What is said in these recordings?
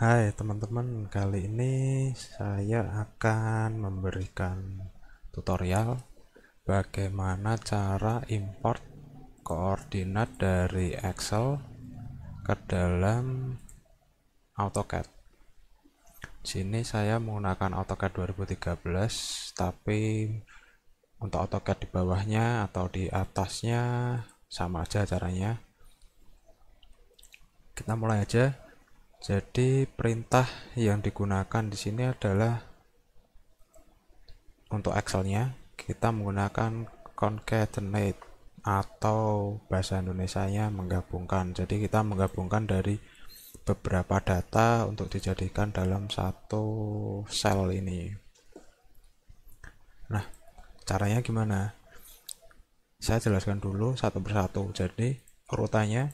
Hai teman-teman, kali ini saya akan memberikan tutorial bagaimana cara import koordinat dari Excel ke dalam AutoCAD. sini saya menggunakan AutoCAD 2013, tapi untuk AutoCAD di bawahnya atau di atasnya sama aja caranya. Kita mulai aja jadi perintah yang digunakan di sini adalah untuk Excelnya kita menggunakan concatenate atau bahasa Indonesia-nya menggabungkan. Jadi kita menggabungkan dari beberapa data untuk dijadikan dalam satu sel ini. Nah, caranya gimana? Saya jelaskan dulu satu persatu. Jadi urutannya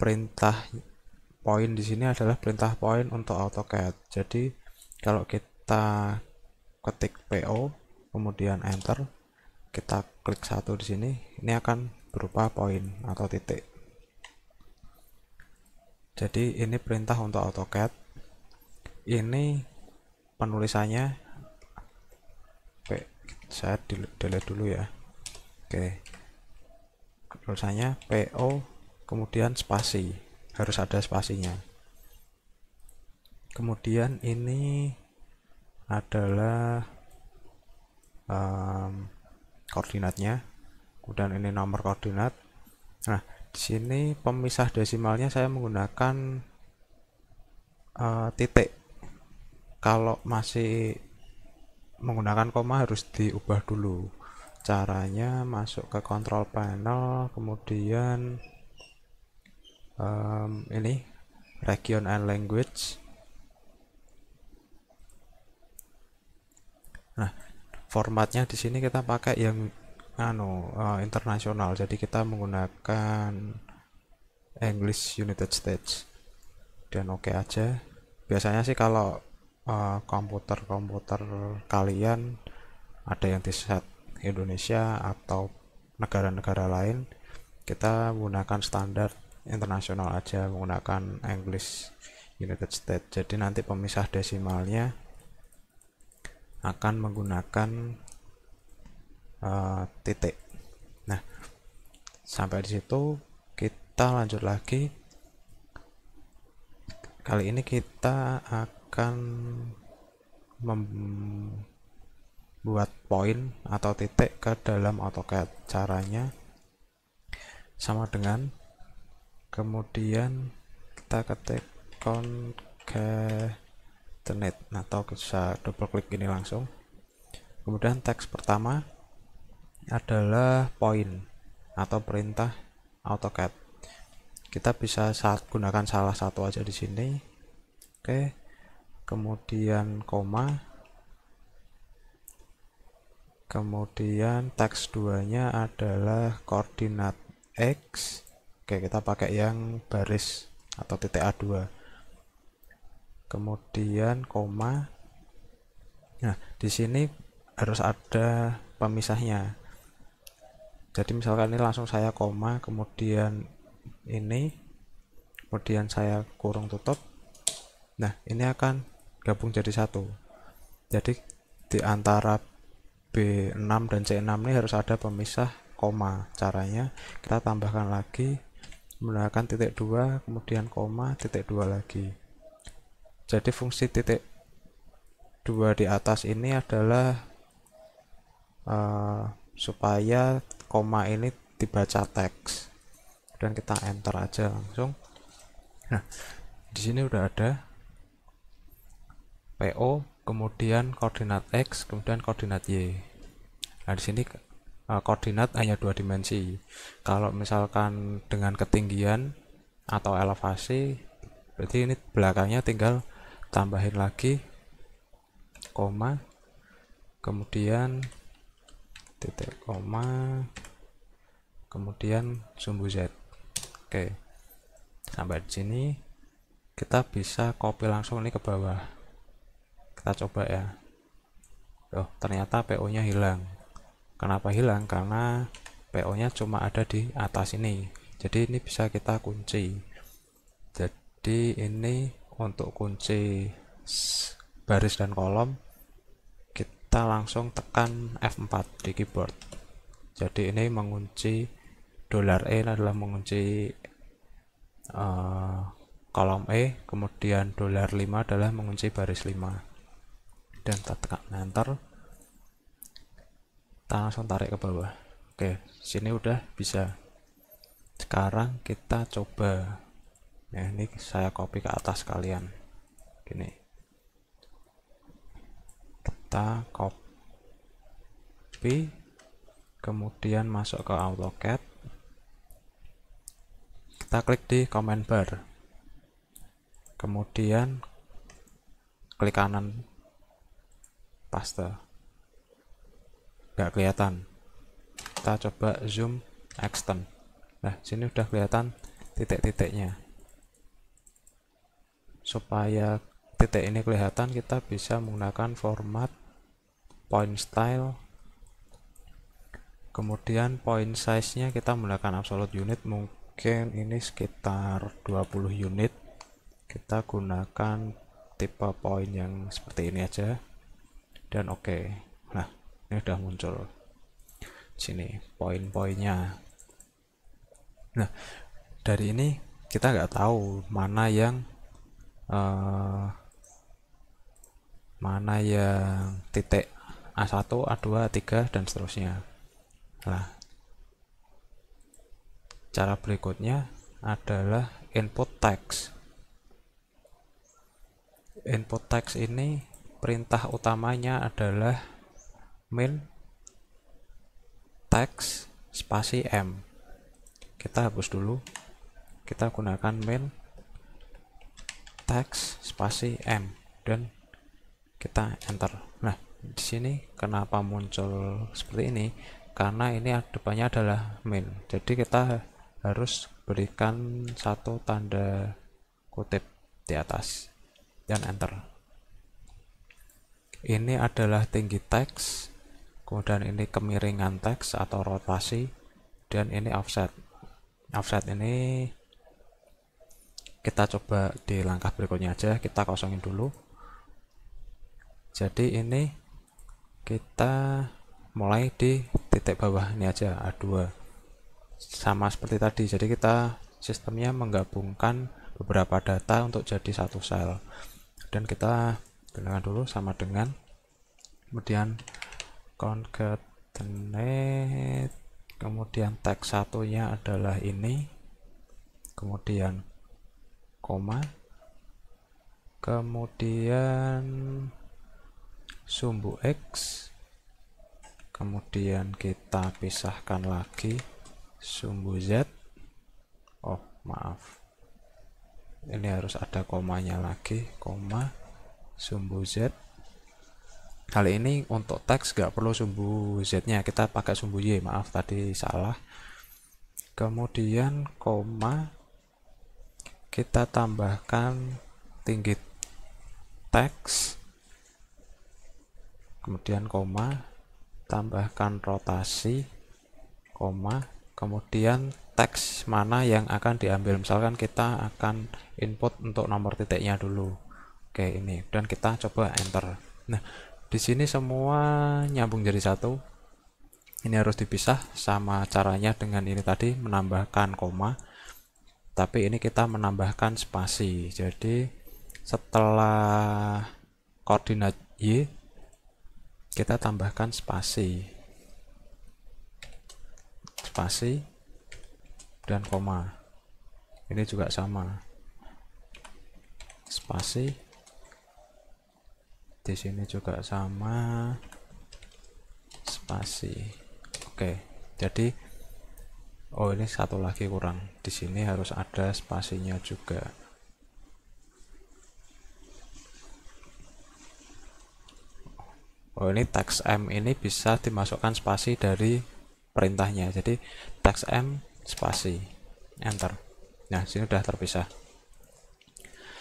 perintah poin di sini adalah perintah poin untuk AutoCAD. Jadi kalau kita ketik PO kemudian enter, kita klik satu di sini, ini akan berupa poin atau titik. Jadi ini perintah untuk AutoCAD. Ini penulisannya saya delete dulu ya. Oke. Penulisannya PO kemudian spasi harus ada spasinya kemudian ini adalah um, koordinatnya kemudian ini nomor koordinat nah di sini pemisah desimalnya saya menggunakan uh, titik kalau masih menggunakan koma harus diubah dulu caranya masuk ke control panel kemudian um, ini region and language nah formatnya di sini kita pakai yang anu uh, internasional jadi kita menggunakan English United States dan oke okay aja biasanya sih kalau eh, komputer-komputer uh, kalian ada yang di set Indonesia atau negara-negara lain kita menggunakan standar internasional aja menggunakan English United States jadi nanti pemisah desimalnya akan menggunakan uh, titik nah sampai di situ kita lanjut lagi kali ini kita akan membuat poin atau titik ke dalam AutoCAD caranya sama dengan kemudian kita ketik concatenate atau nah, bisa double klik ini langsung kemudian teks pertama adalah point atau perintah AutoCAD kita bisa saat gunakan salah satu aja di sini oke kemudian koma kemudian teks duanya adalah koordinat X Oke, kita pakai yang baris atau titik A2. Kemudian koma. Nah, di sini harus ada pemisahnya. Jadi misalkan ini langsung saya koma, kemudian ini, kemudian saya kurung tutup. Nah, ini akan gabung jadi satu. Jadi di antara B6 dan C6 ini harus ada pemisah koma. Caranya kita tambahkan lagi menggunakan titik dua kemudian koma titik dua lagi jadi fungsi titik dua di atas ini adalah uh, supaya koma ini dibaca teks dan kita enter aja langsung nah di sini udah ada PO kemudian koordinat X kemudian koordinat Y nah di sini Eh, koordinat hanya dua dimensi. Kalau misalkan dengan ketinggian atau elevasi, berarti ini belakangnya tinggal tambahin lagi koma, kemudian titik koma, kemudian sumbu z. Oke, sampai di sini kita bisa copy langsung ini ke bawah. Kita coba ya. Oh, ternyata PO-nya hilang. Kenapa hilang? Karena PO-nya cuma ada di atas ini. Jadi ini bisa kita kunci. Jadi ini untuk kunci baris dan kolom kita langsung tekan F4 di keyboard. Jadi ini mengunci dolar E adalah mengunci uh, kolom E, kemudian dolar 5 adalah mengunci baris 5. Dan kita tekan enter langsung tarik ke bawah oke sini udah bisa sekarang kita coba nah ini saya copy ke atas kalian gini kita copy kemudian masuk ke AutoCAD kita klik di command bar kemudian klik kanan paste nggak kelihatan kita coba zoom extend nah sini udah kelihatan titik-titiknya supaya titik ini kelihatan kita bisa menggunakan format point style kemudian point size nya kita menggunakan absolute unit mungkin ini sekitar 20 unit kita gunakan tipe point yang seperti ini aja dan oke okay ini udah muncul sini poin-poinnya nah dari ini kita nggak tahu mana yang uh, mana yang titik A1, A2, A3 dan seterusnya nah cara berikutnya adalah input text input text ini perintah utamanya adalah min text spasi m kita hapus dulu kita gunakan min text spasi m dan kita enter nah di sini kenapa muncul seperti ini karena ini depannya adalah min jadi kita harus berikan satu tanda kutip di atas dan enter ini adalah tinggi teks kemudian ini kemiringan teks atau rotasi dan ini offset offset ini kita coba di langkah berikutnya aja kita kosongin dulu jadi ini kita mulai di titik bawah ini aja A2 sama seperti tadi jadi kita sistemnya menggabungkan beberapa data untuk jadi satu sel dan kita gunakan dulu sama dengan kemudian concatenate kemudian tag satunya adalah ini kemudian koma kemudian sumbu X kemudian kita pisahkan lagi sumbu Z oh maaf ini harus ada komanya lagi koma sumbu Z kali ini untuk teks gak perlu sumbu Z nya kita pakai sumbu Y maaf tadi salah kemudian koma kita tambahkan tinggi teks kemudian koma tambahkan rotasi koma kemudian teks mana yang akan diambil misalkan kita akan input untuk nomor titiknya dulu oke ini dan kita coba enter nah di sini semua nyambung jadi satu ini harus dipisah sama caranya dengan ini tadi menambahkan koma tapi ini kita menambahkan spasi jadi setelah koordinat Y kita tambahkan spasi spasi dan koma ini juga sama spasi di sini juga sama spasi oke jadi oh ini satu lagi kurang di sini harus ada spasinya juga oh ini teks M ini bisa dimasukkan spasi dari perintahnya jadi teks M spasi enter nah sini udah terpisah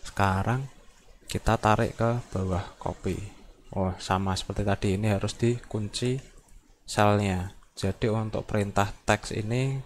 sekarang kita tarik ke bawah copy oh sama seperti tadi ini harus dikunci selnya jadi untuk perintah teks ini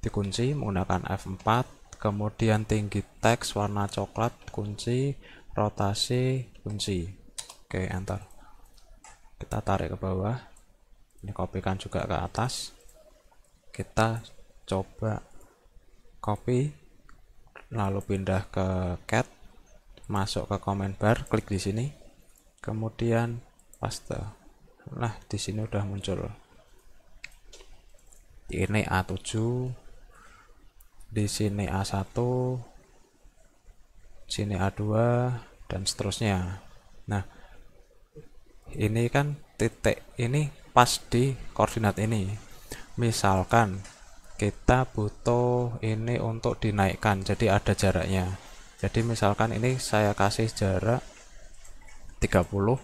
dikunci menggunakan F4 kemudian tinggi teks warna coklat kunci rotasi kunci oke enter kita tarik ke bawah ini kopikan juga ke atas kita coba copy lalu pindah ke cat masuk ke comment bar klik di sini kemudian paste nah di sini udah muncul ini A7 di sini A1 sini A2 dan seterusnya nah ini kan titik ini pas di koordinat ini misalkan kita butuh ini untuk dinaikkan jadi ada jaraknya jadi misalkan ini saya kasih jarak 30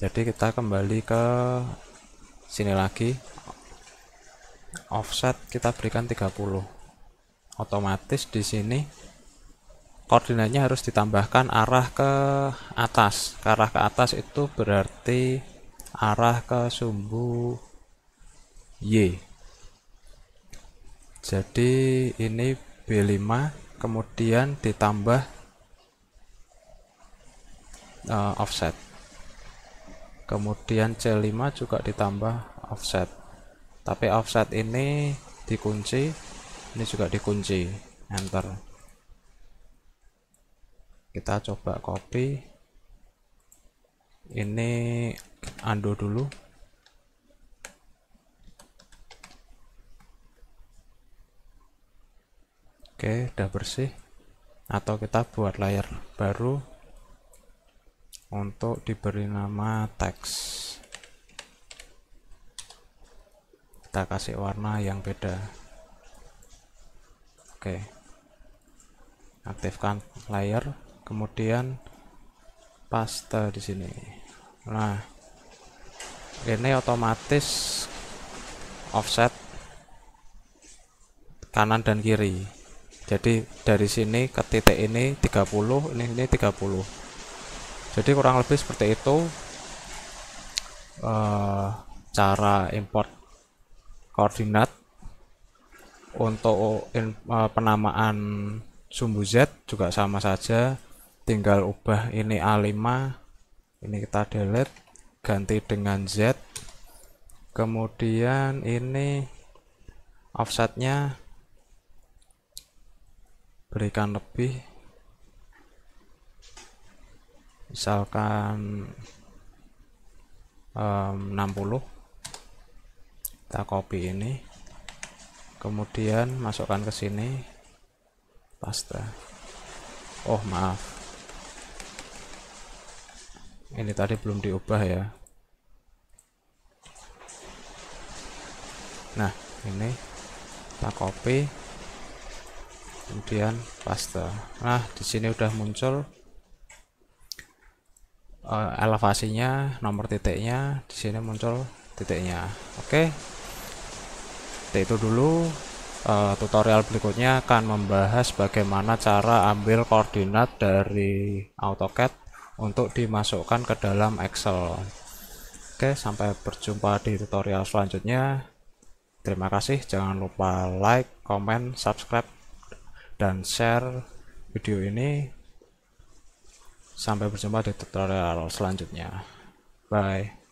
jadi kita kembali ke sini lagi offset kita berikan 30 otomatis di sini koordinatnya harus ditambahkan arah ke atas ke arah ke atas itu berarti arah ke sumbu Y jadi ini B5 kemudian ditambah uh, offset kemudian C5 juga ditambah offset tapi offset ini dikunci ini juga dikunci enter kita coba copy ini undo dulu oke udah bersih atau kita buat layar baru untuk diberi nama teks kita kasih warna yang beda oke aktifkan layer kemudian paste di sini nah ini otomatis offset kanan dan kiri jadi dari sini ke titik ini 30 ini ini 30 jadi kurang lebih seperti itu uh, cara import koordinat untuk in, uh, penamaan sumbu Z juga sama saja tinggal ubah ini A5 ini kita delete ganti dengan Z kemudian ini offsetnya berikan lebih misalkan um, 60 kita copy ini kemudian masukkan ke sini pasta oh maaf ini tadi belum diubah ya nah ini kita copy kemudian paste. nah di sini udah muncul uh, elevasinya nomor titiknya di sini muncul titiknya oke okay. itu dulu uh, tutorial berikutnya akan membahas bagaimana cara ambil koordinat dari AutoCAD untuk dimasukkan ke dalam Excel oke okay, sampai berjumpa di tutorial selanjutnya terima kasih jangan lupa like comment subscribe dan share video ini. Sampai berjumpa di tutorial selanjutnya. Bye.